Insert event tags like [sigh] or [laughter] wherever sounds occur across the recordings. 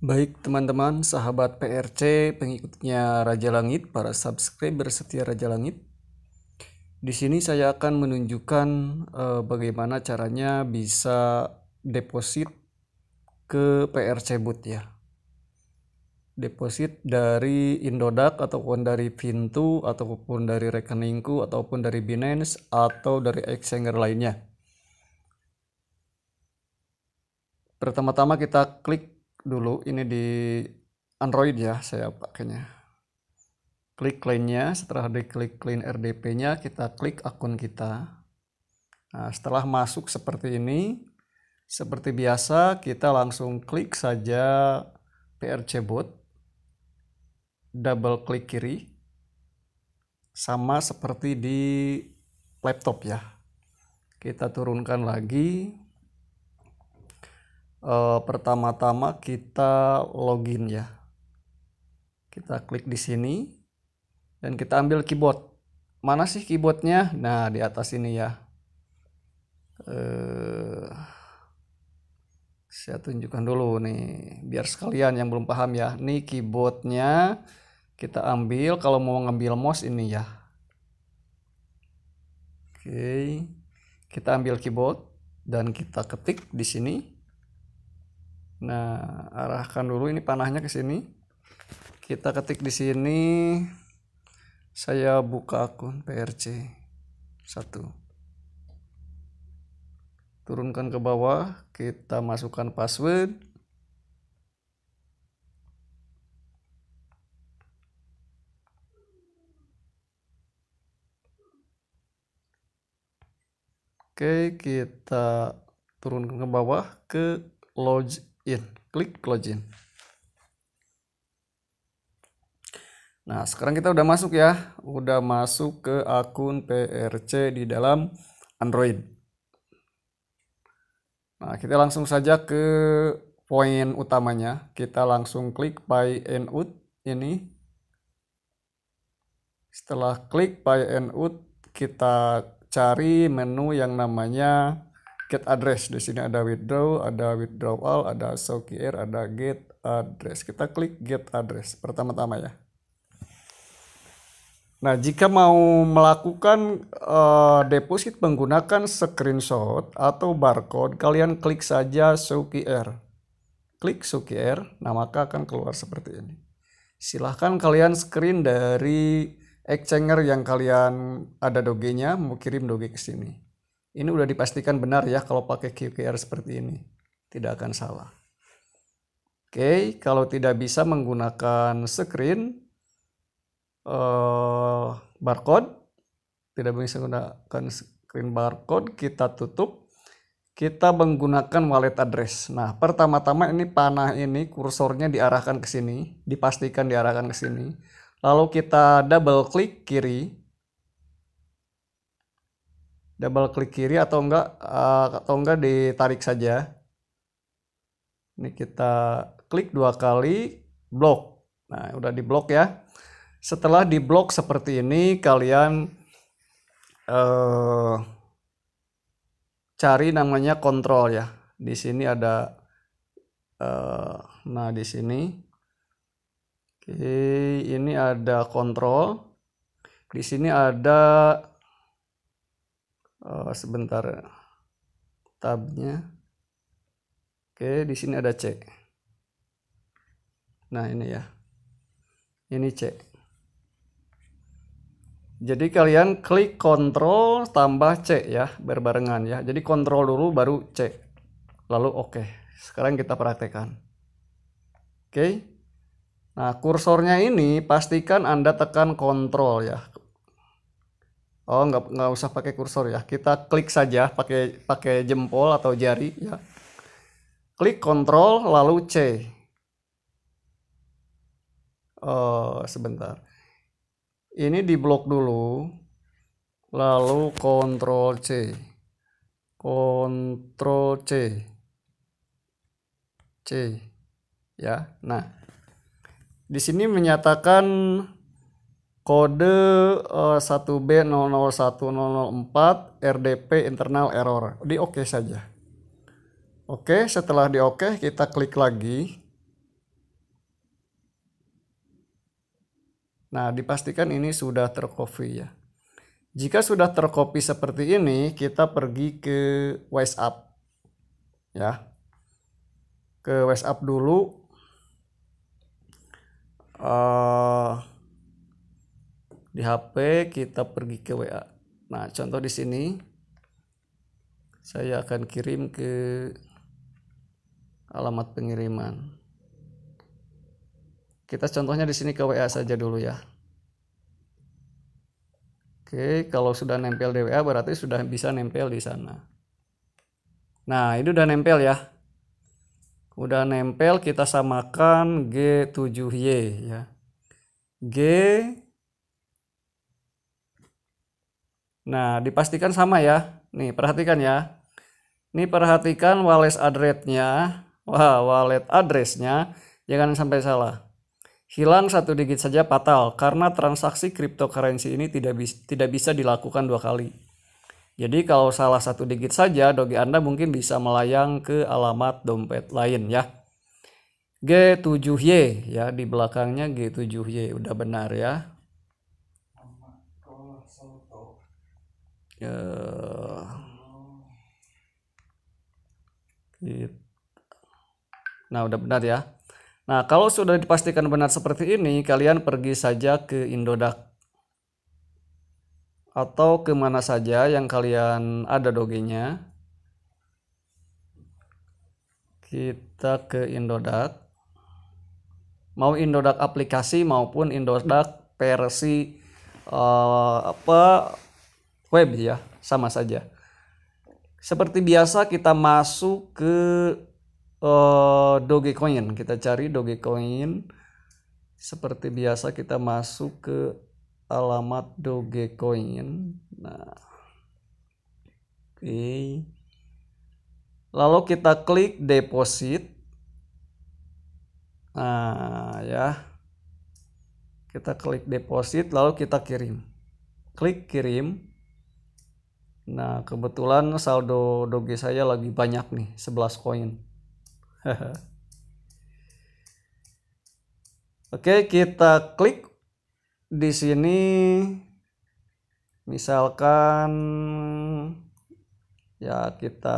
Baik teman-teman, sahabat PRC, pengikutnya Raja Langit, para subscriber setia Raja Langit. Di sini saya akan menunjukkan eh, bagaimana caranya bisa deposit ke PRC Boot ya. Deposit dari Indodax ataupun dari Pintu ataupun dari rekeningku ataupun dari Binance atau dari exchanger lainnya. Pertama-tama kita klik dulu ini di Android ya saya pakainya klik lainnya setelah diklik clean RDP nya kita klik akun kita nah, setelah masuk seperti ini seperti biasa kita langsung klik saja PRC boot double klik kiri sama seperti di laptop ya kita turunkan lagi Eh, pertama-tama kita login ya. Kita klik di sini dan kita ambil keyboard. Mana sih keyboardnya? Nah di atas ini ya. Eh, saya tunjukkan dulu nih biar sekalian yang belum paham ya. Ini keyboardnya kita ambil kalau mau ngambil mouse ini ya. Oke, kita ambil keyboard dan kita ketik di sini Nah, arahkan dulu ini panahnya ke sini. Kita ketik di sini saya buka akun PRC 1. Turunkan ke bawah, kita masukkan password. Oke, kita turunkan ke bawah ke login in klik login Nah, sekarang kita udah masuk ya. Udah masuk ke akun PRC di dalam Android. Nah, kita langsung saja ke poin utamanya. Kita langsung klik buy and Out ini. Setelah klik buy and Out, kita cari menu yang namanya get address di sini ada withdraw ada withdrawal ada show QR, ada get address kita klik get address pertama-tama ya Nah, jika mau melakukan uh, deposit menggunakan screenshot atau barcode, kalian klik saja show QR. Klik show QR, nah maka akan keluar seperti ini. Silahkan kalian screen dari exchanger yang kalian ada doge nya, mau kirim doge ke sini. Ini udah dipastikan benar ya kalau pakai QQR seperti ini. Tidak akan salah. Oke, kalau tidak bisa menggunakan screen uh, barcode, tidak bisa menggunakan screen barcode, kita tutup. Kita menggunakan wallet address. Nah, pertama-tama ini panah ini kursornya diarahkan ke sini, dipastikan diarahkan ke sini. Lalu kita double klik kiri, double klik kiri atau enggak uh, atau enggak ditarik saja ini kita klik dua kali blok nah udah di diblok ya setelah di diblok seperti ini kalian uh, cari namanya kontrol ya di sini ada uh, nah di sini oke ini ada kontrol di sini ada uh, sebentar tabnya oke di sini ada C nah ini ya ini C jadi kalian klik kontrol tambah C ya berbarengan ya jadi kontrol dulu baru C lalu oke okay. sekarang kita praktekkan oke okay. Nah, kursornya ini pastikan Anda tekan kontrol ya. Oh, nggak nggak usah pakai kursor ya. Kita klik saja pakai pakai jempol atau jari ya. Klik kontrol lalu C. Oh, sebentar. Ini diblok dulu. Lalu kontrol C. Kontrol C. C. Ya. Nah, di sini menyatakan kode uh, 1B001004 RDP internal error. Di oke saja. Oke, okay, setelah di oke kita klik lagi. Nah, dipastikan ini sudah tercopy ya. Jika sudah tercopy seperti ini, kita pergi ke WhatsApp. Ya. Ke WhatsApp dulu. Uh, di HP kita pergi ke WA. Nah, contoh di sini saya akan kirim ke alamat pengiriman. Kita contohnya di sini ke WA saja dulu ya. Oke, kalau sudah nempel di WA berarti sudah bisa nempel di sana. Nah, ini udah nempel ya udah nempel kita samakan G7Y ya. G Nah, dipastikan sama ya. Nih, perhatikan ya. Nih perhatikan wallet address-nya. Wah, wallet address-nya jangan sampai salah. Hilang satu digit saja fatal karena transaksi cryptocurrency ini tidak bisa tidak bisa dilakukan dua kali. Jadi kalau salah satu digit saja, dogi Anda mungkin bisa melayang ke alamat dompet lain ya. G7Y ya di belakangnya G7Y udah benar ya ya nah udah benar ya nah kalau sudah dipastikan benar seperti ini kalian pergi saja ke Indodak atau kemana saja yang kalian ada dogenya kita ke Indodak, mau Indodak aplikasi maupun Indodak versi uh, apa web ya, sama saja. Seperti biasa kita masuk ke uh, eh, Dogecoin, kita cari Dogecoin. Seperti biasa kita masuk ke alamat Dogecoin. Nah. Oke. Okay. Lalu kita klik deposit. Nah, ya. Kita klik deposit lalu kita kirim. Klik kirim. Nah, kebetulan saldo doge saya lagi banyak nih, 11 koin. [laughs] Oke, kita klik di sini misalkan ya kita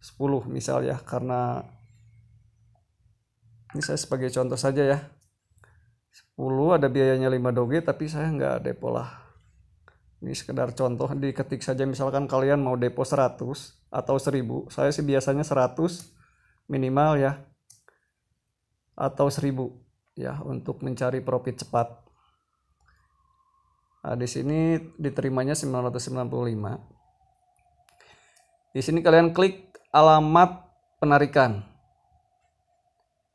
10 misal ya karena ini saya sebagai contoh saja ya 10 ada biayanya 5 doge tapi saya nggak depo lah ini sekedar contoh diketik saja misalkan kalian mau depo 100 atau 1000 saya sih biasanya 100 minimal ya atau 1000 ya untuk mencari profit cepat nah, di sini diterimanya 995 di sini kalian klik alamat penarikan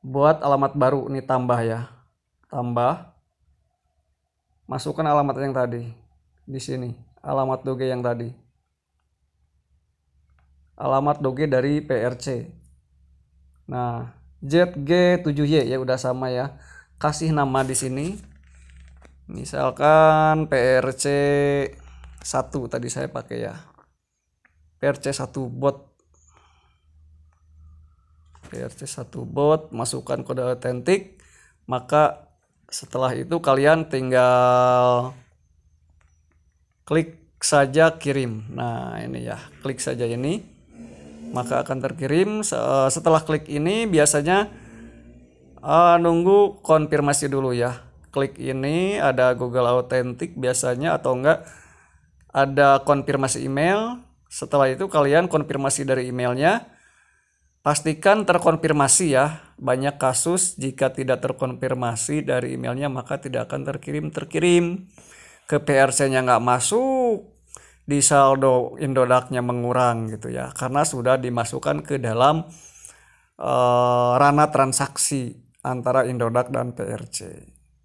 buat alamat baru ini tambah ya tambah masukkan alamat yang tadi di sini alamat doge yang tadi alamat doge dari PRC nah ZG7Y ya udah sama ya kasih nama di sini misalkan PRC 1 tadi saya pakai ya PRC 1 bot PRC 1 bot masukkan kode autentik maka setelah itu kalian tinggal klik saja kirim. Nah, ini ya, klik saja ini. Maka akan terkirim. Eh, setelah klik ini biasanya uh, nunggu konfirmasi dulu ya. Klik ini ada Google Authentic biasanya atau enggak ada konfirmasi email. Setelah itu kalian konfirmasi dari emailnya. Pastikan terkonfirmasi ya. Banyak kasus jika tidak terkonfirmasi dari emailnya maka tidak akan terkirim terkirim ke PRC-nya nggak masuk di saldo Indodaknya mengurang gitu ya karena sudah dimasukkan ke dalam e, ranah transaksi antara Indodak dan PRC.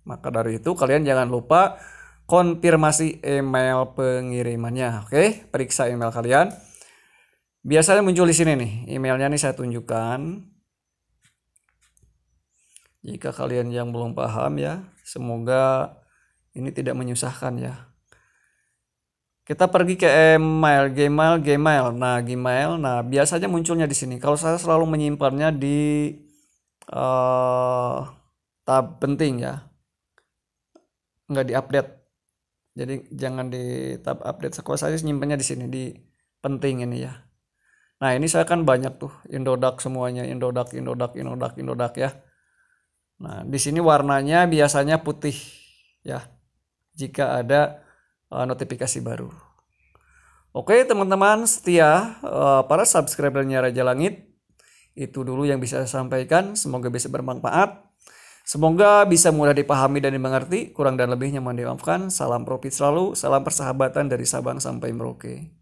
Maka dari itu kalian jangan lupa konfirmasi email pengirimannya. Oke, periksa email kalian. Biasanya muncul di sini nih, emailnya nih saya tunjukkan. Jika kalian yang belum paham ya, semoga ini tidak menyusahkan ya kita pergi ke email, Gmail, Gmail. Nah, Gmail, nah biasanya munculnya di sini. Kalau saya selalu menyimpannya di uh, tab penting ya, nggak di update Jadi jangan di tab update. sekolah saya nyimpannya di sini di penting ini ya. Nah ini saya kan banyak tuh indodak semuanya indodak, indodak, indodak, indodak ya. Nah di sini warnanya biasanya putih ya jika ada uh, notifikasi baru. Oke teman-teman setia uh, para subscribernya Raja Langit itu dulu yang bisa saya sampaikan semoga bisa bermanfaat semoga bisa mudah dipahami dan dimengerti kurang dan lebihnya mohon dimaafkan salam profit selalu salam persahabatan dari Sabang sampai Merauke